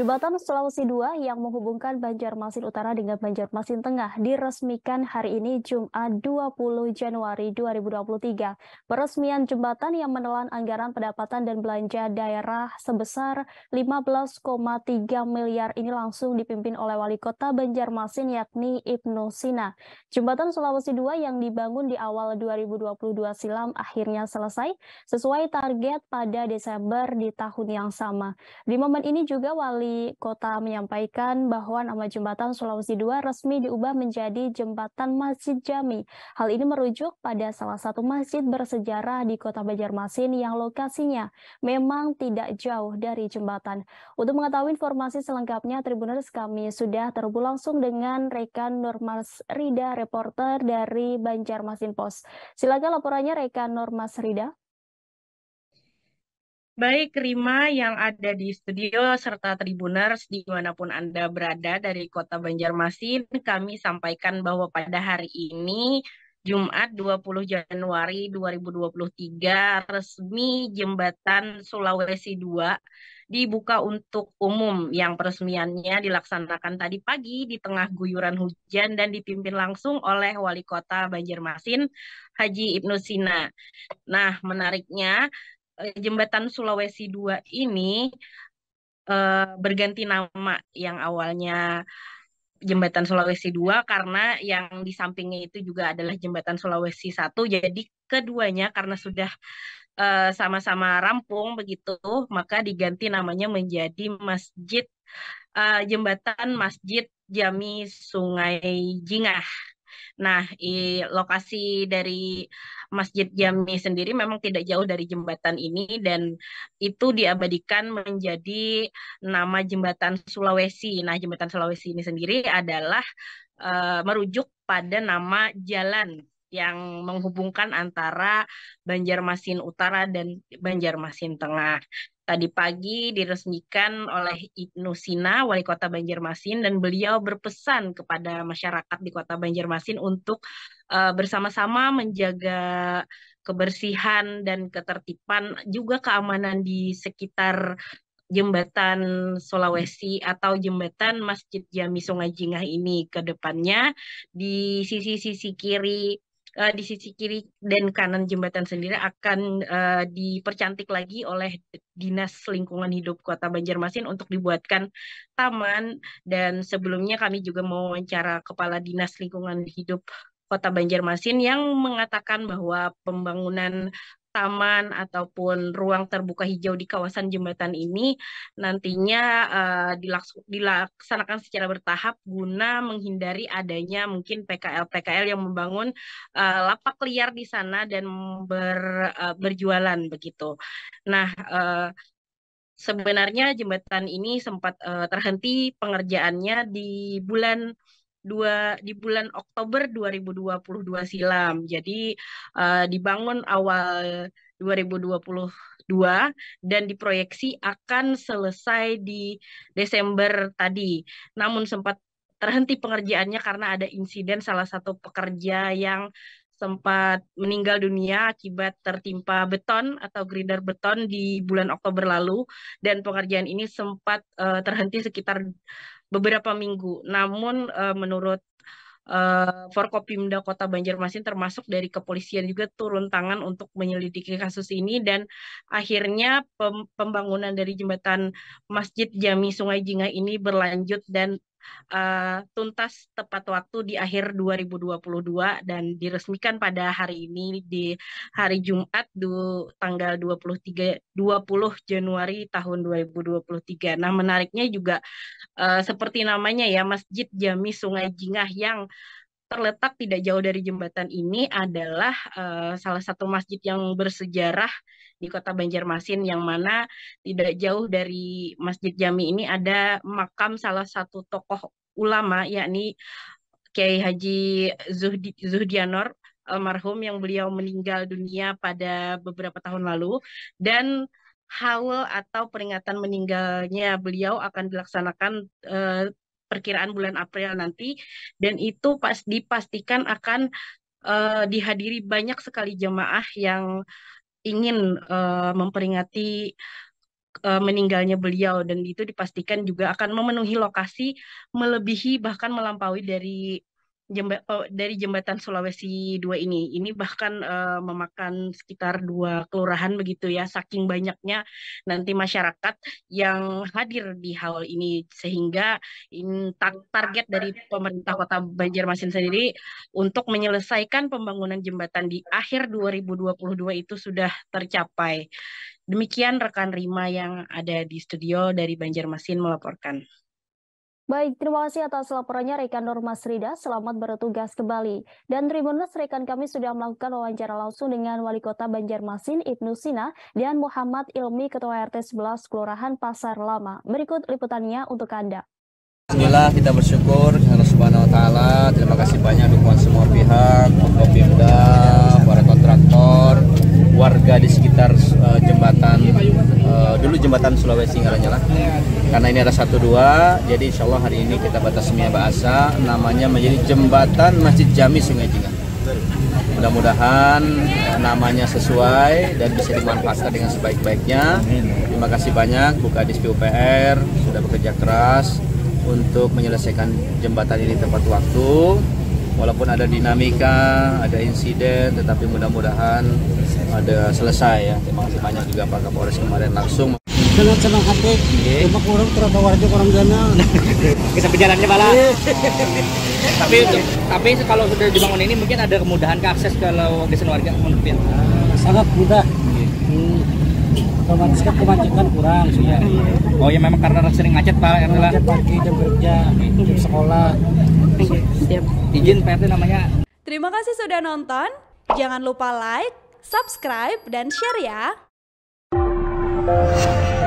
Jembatan Sulawesi II yang menghubungkan Banjarmasin Utara dengan Banjarmasin Tengah diresmikan hari ini Jumat 20 Januari 2023. Peresmian jembatan yang menelan anggaran pendapatan dan belanja daerah sebesar 15,3 miliar ini langsung dipimpin oleh Wali Kota Banjarmasin yakni Ibnu Sina. Jembatan Sulawesi II yang dibangun di awal 2022 silam akhirnya selesai sesuai target pada Desember di tahun yang sama. Di momen ini juga Wali Wali Kota menyampaikan bahwa nama Jembatan Sulawesi II resmi diubah menjadi Jembatan Masjid Jami. Hal ini merujuk pada salah satu masjid bersejarah di Kota Banjarmasin yang lokasinya memang tidak jauh dari jembatan. Untuk mengetahui informasi selengkapnya, Tribuners kami sudah terhubung langsung dengan rekan Normas Rida, reporter dari Banjarmasin Post. Silakan laporannya rekan Normas Rida. Baik Rima yang ada di studio serta Tribuners dimanapun Anda berada dari kota Banjarmasin, kami sampaikan bahwa pada hari ini Jumat 20 Januari 2023 resmi Jembatan Sulawesi II dibuka untuk umum yang peresmiannya dilaksanakan tadi pagi di tengah guyuran hujan dan dipimpin langsung oleh Wali Kota Banjarmasin Haji Ibnu Sina. Nah, menariknya Eh, jembatan Sulawesi 2 ini uh, berganti nama yang awalnya Jembatan Sulawesi 2 karena yang di sampingnya itu juga adalah Jembatan Sulawesi 1. Jadi keduanya karena sudah eh, sama-sama uh, rampung begitu, maka diganti namanya menjadi Masjid uh, Jembatan Masjid Jami Sungai Jingah Nah, i, lokasi dari Masjid Jami sendiri memang tidak jauh dari jembatan ini dan itu diabadikan menjadi nama jembatan Sulawesi. Nah, jembatan Sulawesi ini sendiri adalah e, merujuk pada nama jalan yang menghubungkan antara Banjarmasin Utara dan Banjarmasin Tengah. Tadi pagi diresmikan oleh Ibnu Sina, wali kota Banjarmasin, dan beliau berpesan kepada masyarakat di kota Banjarmasin untuk uh, bersama-sama menjaga kebersihan dan ketertiban, juga keamanan di sekitar jembatan Sulawesi atau jembatan Masjid Jami Sungai Jingah ini ke depannya di sisi-sisi kiri uh, di sisi kiri dan kanan jembatan sendiri akan uh, dipercantik lagi oleh Dinas Lingkungan Hidup Kota Banjarmasin untuk dibuatkan taman dan sebelumnya kami juga mau wawancara Kepala Dinas Lingkungan Hidup Kota Banjarmasin yang mengatakan bahwa pembangunan taman ataupun ruang terbuka hijau di kawasan jembatan ini nantinya uh, dilaksanakan secara bertahap guna menghindari adanya mungkin PKL-PKL yang membangun uh, lapak liar di sana dan ber, uh, berjualan begitu. Nah, uh, sebenarnya jembatan ini sempat uh, terhenti pengerjaannya di bulan dua di bulan Oktober 2022 silam. Jadi uh, dibangun awal 2022 dan diproyeksi akan selesai di Desember tadi. Namun sempat terhenti pengerjaannya karena ada insiden salah satu pekerja yang sempat meninggal dunia akibat tertimpa beton atau grinder beton di bulan Oktober lalu dan pengerjaan ini sempat uh, terhenti sekitar beberapa minggu. Namun uh, menurut uh, Forkopimda Kota Banjarmasin termasuk dari kepolisian juga turun tangan untuk menyelidiki kasus ini dan akhirnya pem pembangunan dari jembatan Masjid Jami Sungai Jinga ini berlanjut dan uh, tuntas tepat waktu di akhir 2022 dan diresmikan pada hari ini di hari Jumat du, tanggal 23 20 Januari tahun 2023. Nah, menariknya juga uh, seperti namanya ya Masjid Jami Sungai Jingah yang terletak tidak jauh dari jembatan ini adalah uh, salah satu masjid yang bersejarah di kota Banjarmasin yang mana tidak jauh dari Masjid Jami ini ada makam salah satu tokoh ulama yakni Kiai Haji Zuhdi, Zuhdianor almarhum yang beliau meninggal dunia pada beberapa tahun lalu dan haul atau peringatan meninggalnya beliau akan dilaksanakan uh, perkiraan bulan April nanti dan itu pas dipastikan akan uh, dihadiri banyak sekali jemaah yang ingin uh, memperingati uh, meninggalnya beliau dan itu dipastikan juga akan memenuhi lokasi melebihi bahkan melampaui dari jemba, oh, dari jembatan Sulawesi 2 ini. Ini bahkan uh, memakan sekitar dua kelurahan begitu ya, saking banyaknya nanti masyarakat yang hadir di haul ini sehingga in, target dari pemerintah Kota Banjarmasin sendiri untuk menyelesaikan pembangunan jembatan di akhir 2022 itu sudah tercapai. Demikian rekan Rima yang ada di studio dari Banjarmasin melaporkan. Baik, terima kasih atas laporannya rekan Norma Srida. Selamat bertugas kembali. Dan Tribunus, rekan kami sudah melakukan wawancara langsung dengan Wali Kota Banjarmasin Ibnu Sina dan Muhammad Ilmi Ketua RT 11 Kelurahan Pasar Lama. Berikut liputannya untuk Anda. Alhamdulillah kita bersyukur kepada Subhanahu wa taala. Terima kasih banyak dukungan semua pihak, Pemda, para kontraktor, warga di sekitar uh, jembatan uh, dulu jembatan Sulawesi nyala karena ini ada satu dua jadi insya Allah hari ini kita batas semia bahasa namanya menjadi jembatan Masjid Jami Sungai Jingga mudah-mudahan eh, namanya sesuai dan bisa dimanfaatkan dengan sebaik-baiknya terima kasih banyak Buka Dispi PUPR sudah bekerja keras untuk menyelesaikan jembatan ini tepat waktu walaupun ada dinamika, ada insiden, tetapi mudah-mudahan ada selesai ya. Terima kasih banyak juga Pak Kapolres kemarin langsung. Senang senang hati, iya. cuma kurang terasa warga kurang jana. Kita berjalannya malah. Iya. tapi tapi kalau sudah dibangun ini mungkin ada kemudahan ke akses kalau desa warga mungkin. Ah, sangat mudah. Iya. Hmm. Otomatis kan kemacetan kurang ya. Oh ya memang karena sering macet Pak. Macet pagi jam kerja, jam sekolah. Iya. Izin PRT namanya. Terima kasih sudah nonton. Jangan lupa like, subscribe, dan share ya.